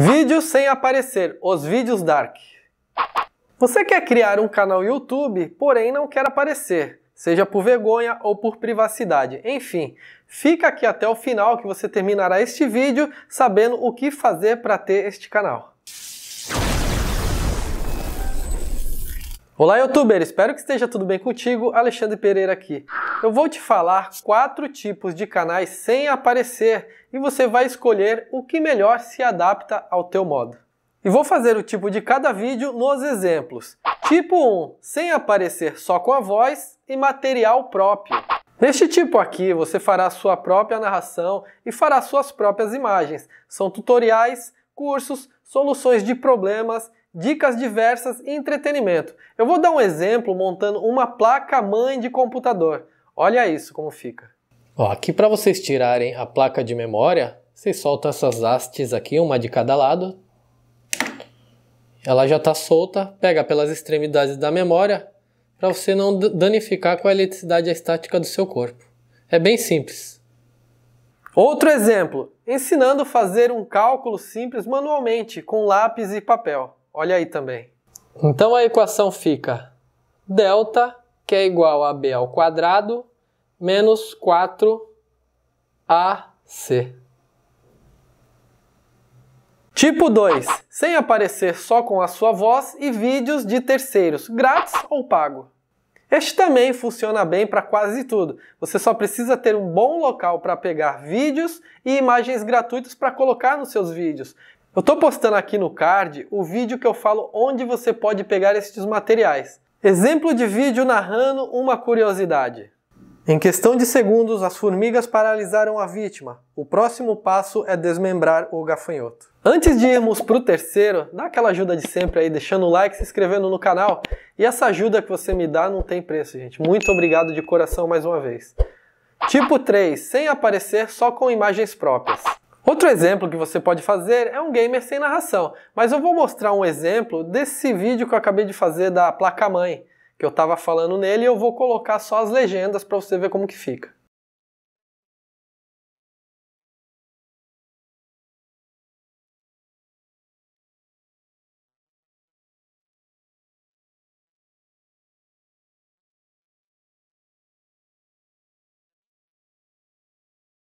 Vídeos sem aparecer, os vídeos dark. Você quer criar um canal YouTube, porém não quer aparecer, seja por vergonha ou por privacidade. Enfim, fica aqui até o final que você terminará este vídeo sabendo o que fazer para ter este canal. Olá, youtuber! Espero que esteja tudo bem contigo. Alexandre Pereira aqui. Eu vou te falar quatro tipos de canais sem aparecer e você vai escolher o que melhor se adapta ao teu modo. E vou fazer o tipo de cada vídeo nos exemplos. Tipo 1, sem aparecer só com a voz e material próprio. Neste tipo aqui, você fará sua própria narração e fará suas próprias imagens. São tutoriais, cursos, soluções de problemas, dicas diversas e entretenimento. Eu vou dar um exemplo montando uma placa-mãe de computador. Olha isso como fica. Ó, aqui para vocês tirarem a placa de memória, vocês soltam essas hastes aqui, uma de cada lado. Ela já está solta, pega pelas extremidades da memória para você não danificar com a eletricidade estática do seu corpo. É bem simples. Outro exemplo, ensinando a fazer um cálculo simples manualmente com lápis e papel. Olha aí também. Então a equação fica delta, que é igual a b ao quadrado, menos 4ac. Tipo 2. Sem aparecer só com a sua voz e vídeos de terceiros, grátis ou pago. Este também funciona bem para quase tudo. Você só precisa ter um bom local para pegar vídeos e imagens gratuitas para colocar nos seus vídeos. Eu estou postando aqui no card o vídeo que eu falo onde você pode pegar estes materiais. Exemplo de vídeo narrando uma curiosidade. Em questão de segundos, as formigas paralisaram a vítima. O próximo passo é desmembrar o gafanhoto. Antes de irmos pro terceiro, dá aquela ajuda de sempre aí, deixando o like, se inscrevendo no canal. E essa ajuda que você me dá não tem preço, gente. Muito obrigado de coração mais uma vez. Tipo 3, sem aparecer, só com imagens próprias. Outro exemplo que você pode fazer é um gamer sem narração, mas eu vou mostrar um exemplo desse vídeo que eu acabei de fazer da placa-mãe que eu estava falando nele e eu vou colocar só as legendas para você ver como que fica.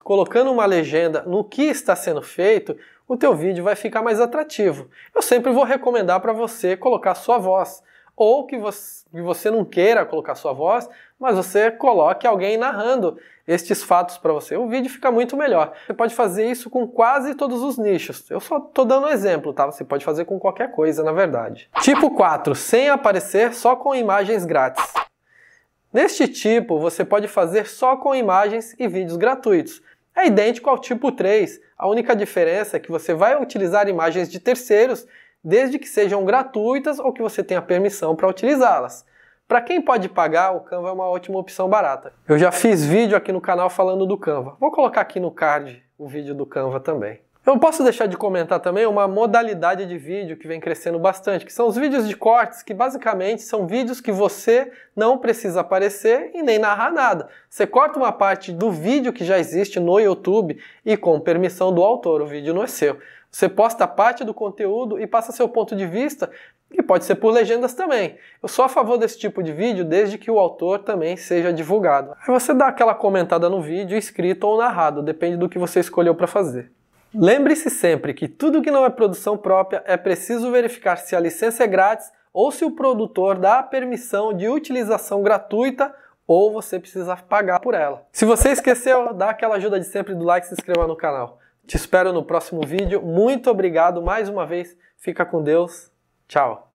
colocando uma legenda no que está sendo feito, o teu vídeo vai ficar mais atrativo. Eu sempre vou recomendar para você colocar sua voz ou que você, não queira colocar sua voz, mas você coloque alguém narrando estes fatos para você. O vídeo fica muito melhor. Você pode fazer isso com quase todos os nichos. Eu só estou dando um exemplo, tá? Você pode fazer com qualquer coisa, na verdade. Tipo 4, sem aparecer, só com imagens grátis. Neste tipo, você pode fazer só com imagens e vídeos gratuitos. É idêntico ao tipo 3. A única diferença é que você vai utilizar imagens de terceiros desde que sejam gratuitas ou que você tenha permissão para utilizá-las. Para quem pode pagar, o Canva é uma ótima opção barata. Eu já fiz vídeo aqui no canal falando do Canva. Vou colocar aqui no card o vídeo do Canva também. Eu não posso deixar de comentar também uma modalidade de vídeo que vem crescendo bastante, que são os vídeos de cortes, que basicamente são vídeos que você não precisa aparecer e nem narrar nada. Você corta uma parte do vídeo que já existe no YouTube e com permissão do autor, o vídeo não é seu. Você posta parte do conteúdo e passa seu ponto de vista, que pode ser por legendas também. Eu sou a favor desse tipo de vídeo desde que o autor também seja divulgado. Aí você dá aquela comentada no vídeo, escrito ou narrado, depende do que você escolheu para fazer. Lembre-se sempre que tudo que não é produção própria é preciso verificar se a licença é grátis ou se o produtor dá a permissão de utilização gratuita ou você precisa pagar por ela. Se você esqueceu, dá aquela ajuda de sempre do like e se inscreva no canal. Te espero no próximo vídeo. Muito obrigado mais uma vez. Fica com Deus. Tchau.